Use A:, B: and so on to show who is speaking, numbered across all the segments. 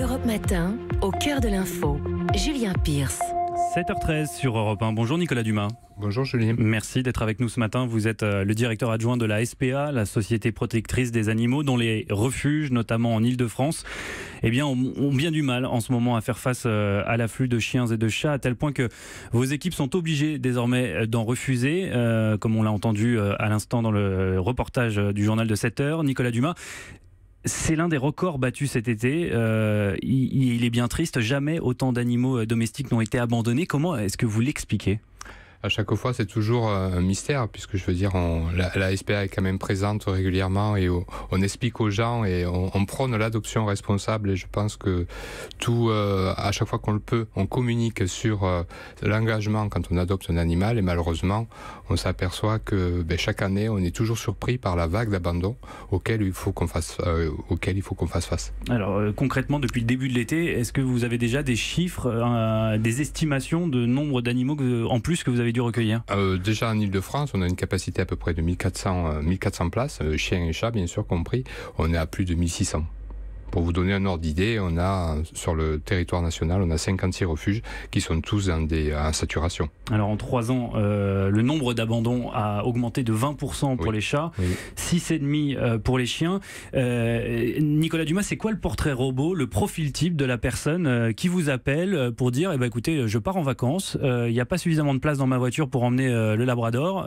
A: Europe Matin, au cœur de l'info, Julien Pierce.
B: 7h13 sur Europe 1. Bonjour Nicolas Dumas. Bonjour Julien. Merci d'être avec nous ce matin. Vous êtes euh, le directeur adjoint de la SPA, la Société protectrice des animaux, dont les refuges, notamment en Ile-de-France, eh bien, ont bien du mal en ce moment à faire face euh, à l'afflux de chiens et de chats, à tel point que vos équipes sont obligées désormais euh, d'en refuser, comme on l'a entendu à l'instant dans le reportage du journal de 7h. Nicolas Dumas, c'est l'un des records battus cet été. Euh, il est bien triste. Jamais autant d'animaux euh, domestiques n'ont été abandonnés.
A: Comment est-ce que vous l'expliquez à chaque fois, c'est toujours euh, un mystère, puisque je veux dire, on, la, SPA est quand même présente régulièrement et on, explique aux gens et on, prône l'adoption responsable. Et je pense que tout, euh, à chaque fois qu'on le peut, on communique sur euh, l'engagement quand on adopte un animal. Et malheureusement, on s'aperçoit que ben, chaque année, on est toujours surpris par la vague d'abandon auquel il faut qu'on fasse, auquel il faut qu'on fasse face.
B: Alors concrètement, depuis le début de l'été, est-ce que vous avez déjà des chiffres, des estimations de nombre d'animaux en plus que vous avez
A: euh, déjà en Ile-de-France, on a une capacité à peu près de 1400, 1400 euh, places, euh, chiens et chat bien sûr compris. On est à plus de 1600. Pour vous donner un ordre d'idée, on a sur le territoire national, on a 56 refuges qui sont tous en, des, saturation.
B: Alors en trois ans, euh, le nombre d'abandons a augmenté de 20% pour les chats, 6,5% euh, pour les chiens. Euh, Nicolas Dumas, c'est quoi le portrait robot, le profil type de la personne qui vous appelle pour dire eh ben, écoutez, je pars en vacances, il n'y a pas suffisamment de place dans ma voiture pour emmener le Labrador,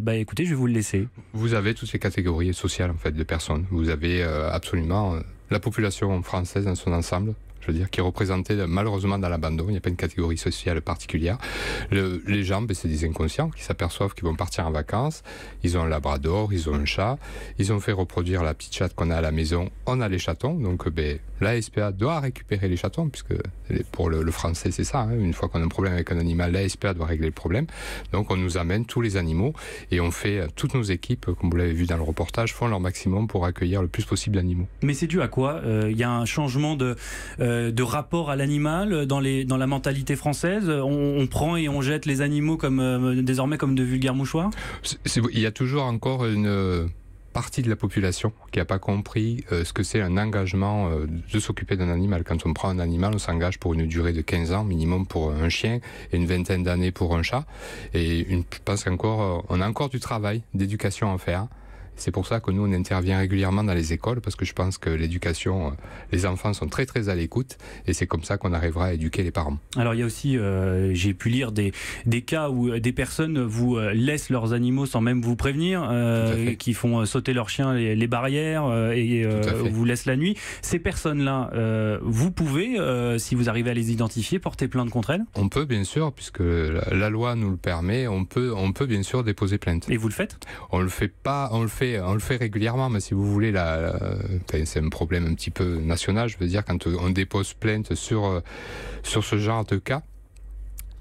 B: bah, écoutez, je vais vous le laisser
A: Vous avez toutes ces catégories sociales en fait, de personnes. Vous avez absolument la population française en son ensemble je veux dire, qui est représenté, malheureusement dans l'abandon. Il n'y a pas une catégorie sociale particulière. les gens, ben, c'est des inconscients qui s'aperçoivent qu'ils vont partir en vacances. Ils ont un labrador, ils ont un chat, ils ont fait reproduire la petite chatte qu'on a à la maison. On a les chatons, donc ben, la SPA doit récupérer les chatons, puisque pour le, français, c'est ça. Hein. une fois qu'on a un problème avec un animal, la doit régler le problème. Donc on nous amène tous les animaux et on fait, euh, toutes nos équipes, euh, comme vous l'avez vu dans le reportage, font leur maximum pour accueillir le plus possible d'animaux.
B: Mais c'est dû à quoi euh, Il y a un changement de. Euh, de rapport à l'animal dans, la mentalité française on, prend et on jette les animaux comme, euh, désormais comme de vulgaires mouchoirs Il y a
A: toujours encore une partie de la population qui n'a pas compris euh, ce que c'est un engagement de s'occuper d'un animal. Quand on prend un animal, on s'engage pour une durée de 15 ans minimum pour un chien et une vingtaine d'années pour un chat. Et une, je pense encore, on a encore du travail d'éducation à faire c'est pour ça que nous, on intervient régulièrement dans les écoles, parce que je pense que l'éducation, euh, les enfants sont très très à l'écoute, et c'est comme ça qu'on arrivera à éduquer les parents.
B: Alors il y a aussi, euh, j'ai pu lire des, des cas où euh, des personnes vous laissent leurs animaux sans même vous prévenir, qui font sauter leurs chiens les, barrières, et vous laissent la nuit. Ces
A: personnes-là, vous pouvez, si vous arrivez à les identifier, porter plainte contre elles On peut bien sûr, puisque la, la loi nous le permet, on peut, on peut bien sûr déposer plainte. Et vous le faites On le fait pas, on le fait on le fait régulièrement, mais si vous voulez, la, c'est un problème un petit peu national, je veux dire, quand on dépose plainte sur, sur ce genre de cas,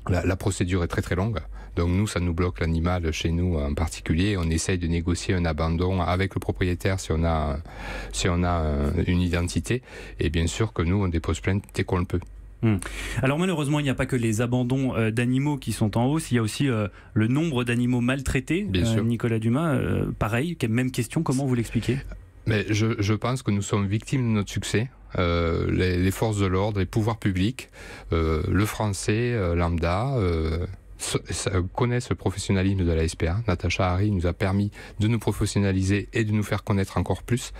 A: la, procédure est très très longue. Donc nous, ça nous bloque l'animal chez nous en particulier. On essaye de négocier un abandon avec le propriétaire si on a, si on a euh, une identité. Et bien sûr que nous, on dépose plainte dès qu'on le peut. Hmm.
B: Alors malheureusement, il n'y a pas que les abandons euh, d'animaux qui sont en hausse, il y a aussi euh, le nombre d'animaux maltraités. Euh, Nicolas Dumas,
A: pareil, même question, comment vous l'expliquez mais je, pense que nous sommes victimes de notre succès. les, forces de l'ordre, les pouvoirs publics, le français lambda, connaissent le professionnalisme de la SPA. Natacha Harry nous a permis de nous professionnaliser et de nous faire connaître encore plus.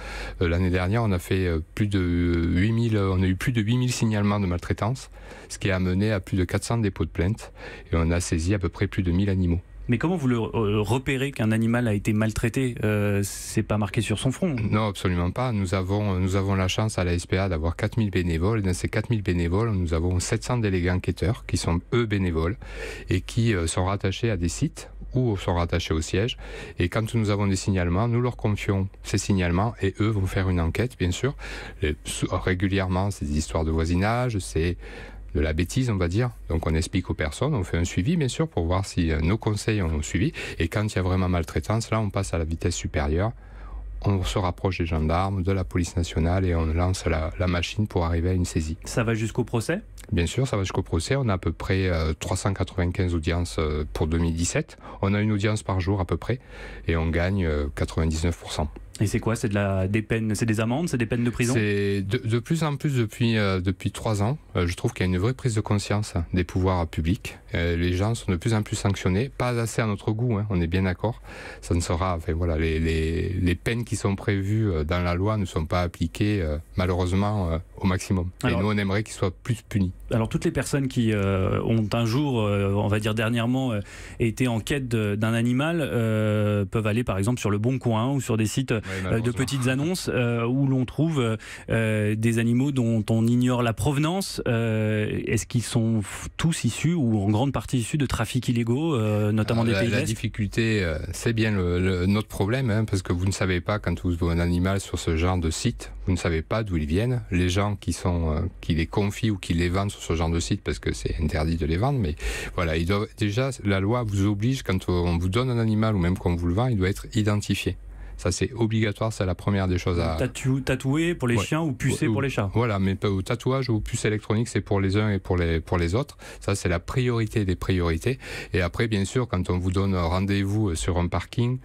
A: Euh, l'année dernière, on a fait euh, plus de 8000, on a eu plus de 8000 signalements de maltraitance, ce qui a amené à plus de 400 dépôts de plaintes et on a saisi à peu près plus de 1000 animaux. Mais comment vous le euh, repérez qu'un animal a été maltraité euh, C'est pas marqué sur son front Non, absolument pas. Nous avons, nous avons la chance à la SPA d'avoir 4000 bénévoles. Et dans ces 4000 bénévoles, nous avons 700 délégués enquêteurs qui sont eux bénévoles et qui euh, sont rattachés à des sites ou sont rattachés au siège. Et quand nous avons des signalements, nous leur confions ces signalements et eux vont faire une enquête, bien sûr. régulièrement, c'est des histoires de voisinage, c'est de la bêtise, on va dire. Donc on explique aux personnes, on fait un suivi, bien sûr, pour voir si euh, nos conseils ont suivi. Et quand il y a vraiment maltraitance, là, on passe à la vitesse supérieure. On se rapproche des gendarmes, de la police nationale et on lance la, machine pour arriver à une saisie. Ça va jusqu'au procès Bien sûr, ça va jusqu'au procès. On a à peu près 395 euh, audiences euh, pour 2017. On a une audience par jour à peu près et on gagne 99%. Et c'est quoi C'est de la des peines, c'est des amendes, c'est des peines de prison C'est de, plus en plus depuis euh, depuis trois ans. Euh, je trouve qu'il y a une vraie prise de conscience hein, des pouvoirs publics. Euh, les gens sont de plus en plus sanctionnés, pas assez à notre goût. Hein, on est bien d'accord. Ça ne sera. voilà, les, les, les, peines qui sont prévues dans la loi ne sont pas appliquées malheureusement au maximum. Et nous, on aimerait qu'ils soient plus punis. Alors
B: toutes les personnes qui ont un jour, on va dire dernièrement, été en quête d'un animal peuvent aller par exemple sur le Bon Coin ou sur des sites euh, de petites annonces euh, où l'on trouve euh, des animaux dont on ignore la provenance. Est-ce qu'ils sont tous issus ou en grande partie issus de trafics illégaux, notamment des pays La,
A: difficulté, c'est bien notre problème, hein, parce que vous ne savez pas quand vous avez un animal sur ce genre de site, vous ne savez pas d'où ils viennent. Les gens qui sont qui les confient ou qui les vendent sur ce genre de site, parce que c'est interdit de les vendre, mais voilà, déjà la loi vous oblige quand on vous donne un animal ou même quand vous le vend, il doit être identifié. Ça, c'est obligatoire, c'est la première des choses à. Euh, tatouer pour les chiens ou pucer pour les chats. Voilà, mais au tatouage ou puce électronique, c'est pour les uns et pour les, pour les autres. Ça, c'est la priorité des priorités. Et après, bien sûr, quand on vous donne rendez-vous sur un parking,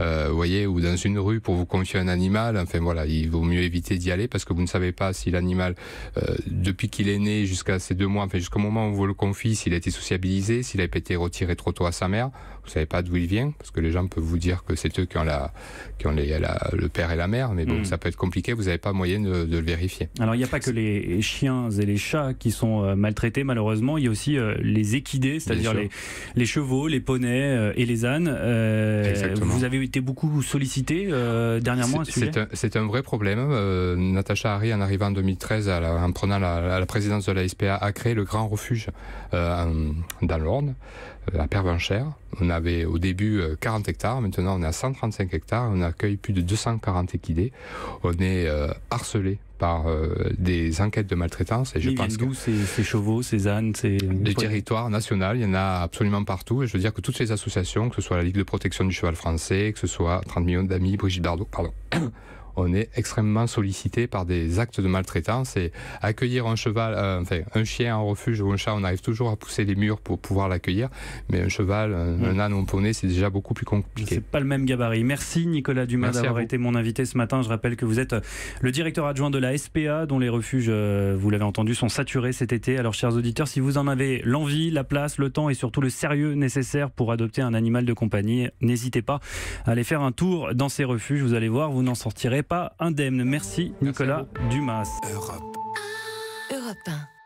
A: euh, voyez, ou dans une rue pour vous confier un animal, enfin voilà, il vaut mieux éviter d'y aller parce que vous ne savez pas si l'animal, euh, depuis qu'il est né jusqu'à ces deux mois, enfin jusqu'au moment où vous le confiez, s'il a été sociabilisé, s'il a été retiré trop tôt à sa mère, vous ne savez pas d'où il vient, parce que les gens peuvent vous dire que c'est eux qui ont la, qui ont le père et la mère, mais bon, hmm. ça peut être compliqué, vous n'avez pas moyen de, le vérifier. Alors il n'y
B: a pas que les chiens et les chats qui sont euh, maltraités, malheureusement, il y a aussi euh, les équidés, c'est-à-dire les, chevaux, les poneys euh, et les ânes. vous avez été beaucoup sollicité dernièrement C'est
A: un, vrai problème. Natacha Harry, en arrivant en 2013, en prenant la, la, présidence de la SPA, a créé le grand refuge dans l'Orne à Pervenchère. On avait au début 40 hectares, maintenant on est à 135 hectares, on a accueille plus de 240 équidés. On est euh, harcelé par euh, des enquêtes de maltraitance. Et je pense d'où ces, ces, chevaux, ces ânes, ces... Des territoires nationaux, il y en a absolument partout. Et je veux dire que toutes ces associations, que ce soit la Ligue de protection du cheval français, que ce soit 30 millions d'amis, Brigitte Bardot, pardon, on est extrêmement sollicité par des actes de maltraitance et accueillir un cheval, euh, enfin un chien en refuge ou un chat, on arrive toujours à pousser les murs pour pouvoir l'accueillir, mais un cheval, un, âne mm. ou un poney, c'est déjà beaucoup plus compliqué. C'est pas le même gabarit. Merci
B: Nicolas Dumas d'avoir été mon invité ce matin. Je rappelle que vous êtes euh, le directeur adjoint de la SPA, dont les refuges, euh, vous l'avez entendu, sont saturés cet été. Alors chers auditeurs, si vous en avez l'envie, la place, le temps et surtout le sérieux nécessaire pour adopter un animal de compagnie, n'hésitez pas à aller faire un tour dans ces refuges. Vous allez voir, vous n'en sortirez pas indemne. Merci, Nicolas Dumas. Europe.
A: Europe 1.